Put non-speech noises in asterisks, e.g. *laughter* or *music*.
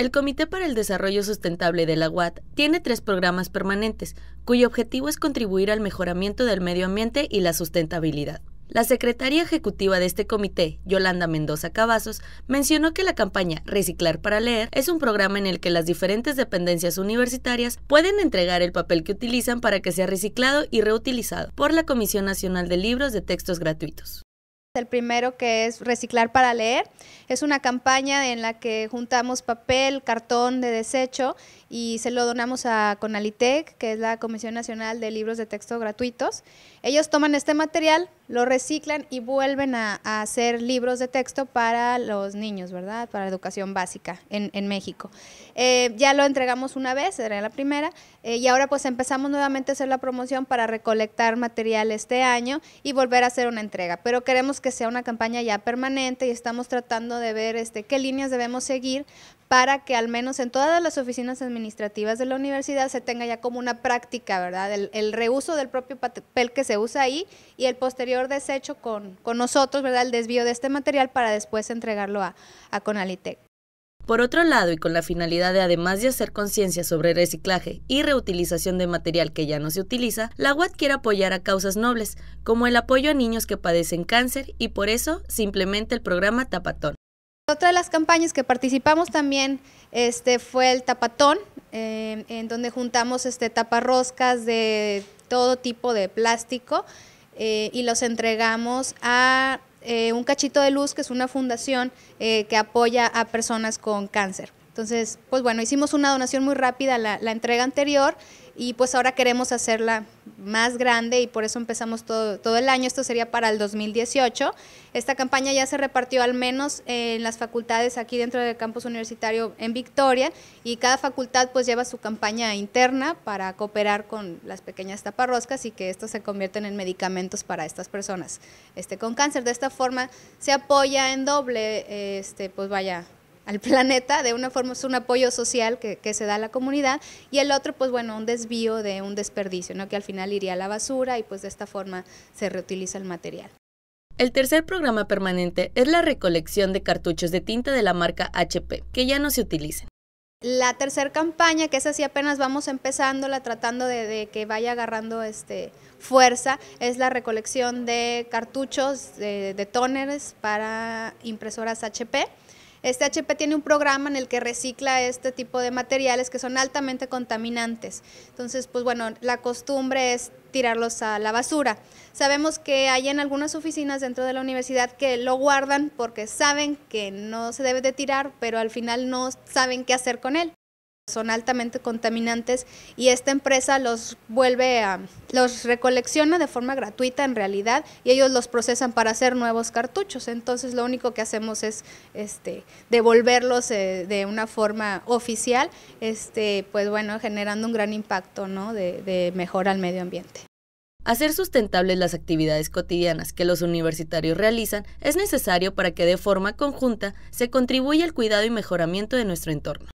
El Comité para el Desarrollo Sustentable de la UAT tiene tres programas permanentes, cuyo objetivo es contribuir al mejoramiento del medio ambiente y la sustentabilidad. La secretaria ejecutiva de este comité, Yolanda Mendoza Cavazos, mencionó que la campaña Reciclar para Leer es un programa en el que las diferentes dependencias universitarias pueden entregar el papel que utilizan para que sea reciclado y reutilizado por la Comisión Nacional de Libros de Textos Gratuitos. El primero que es Reciclar para Leer. Es una campaña en la que juntamos papel, cartón de desecho y se lo donamos a Conalitec, que es la Comisión Nacional de Libros de Texto Gratuitos. Ellos toman este material, lo reciclan y vuelven a, hacer libros de texto para los niños, ¿verdad? Para educación básica en, México. Eh, ya lo entregamos una vez, era la primera, eh, y ahora pues empezamos nuevamente a hacer la promoción para recolectar material este año y volver a hacer una entrega. Pero queremos que sea una campaña ya permanente y estamos tratando de ver este, qué líneas debemos seguir para que al menos en todas las oficinas administrativas de la universidad se tenga ya como una práctica, ¿verdad? el reuso del propio papel que se usa ahí y el posterior desecho con, con nosotros, ¿verdad? El desvío de este material para después entregarlo a, a Conalitec. Por otro lado, y con la finalidad de además de hacer conciencia sobre reciclaje y reutilización de material que ya no se utiliza, la UAT quiere apoyar a causas nobles, como el apoyo a niños que padecen cáncer y por eso simplemente el programa Tapatón. Otra de las campañas que participamos también este, fue el Tapatón, eh, en donde juntamos este, taparroscas de todo tipo de plástico eh, y los entregamos a eh, un cachito de luz, que es una fundación eh, que apoya a personas con cáncer. Entonces, pues bueno, hicimos una donación muy rápida la, la entrega anterior y pues ahora queremos hacerla más grande y por eso empezamos todo, el año, esto sería para el 2018. Esta campaña ya se repartió al menos en las facultades aquí dentro del campus universitario en Victoria y cada facultad pues lleva su campaña interna para cooperar con las pequeñas taparroscas y que estos se convierten en medicamentos para estas personas este, con cáncer. De esta forma se apoya en doble, este, pues vaya, al *laughs* planeta, de una forma es un apoyo social que, se da a la comunidad, y el otro, pues bueno, un desvío de un desperdicio, ¿no? que al final iría a la basura y pues de esta forma se reutiliza el material. El tercer programa permanente es la recolección de cartuchos de tinta de la marca HP, que ya no se utilizan. La tercera campaña, que es así apenas vamos empezándola, tratando de, que vaya agarrando este, fuerza, es la recolección de cartuchos de, de tóneres para impresoras HP. Este HP tiene un programa en el que recicla este tipo de materiales que son altamente contaminantes. Entonces, pues bueno, la costumbre es tirarlos a la basura. Sabemos que hay en algunas oficinas dentro de la universidad que lo guardan porque saben que no se debe de tirar, pero al final no saben qué hacer con él son altamente contaminantes y esta empresa los vuelve a, los recolecciona de forma gratuita en realidad y ellos los procesan para hacer nuevos cartuchos. Entonces lo único que hacemos es este, devolverlos eh, de una forma oficial, este, pues bueno, generando un gran impacto de, de mejora al medio ambiente. Hacer sustentables las actividades cotidianas que los universitarios realizan es necesario para que de forma conjunta se contribuya al cuidado y mejoramiento de nuestro entorno.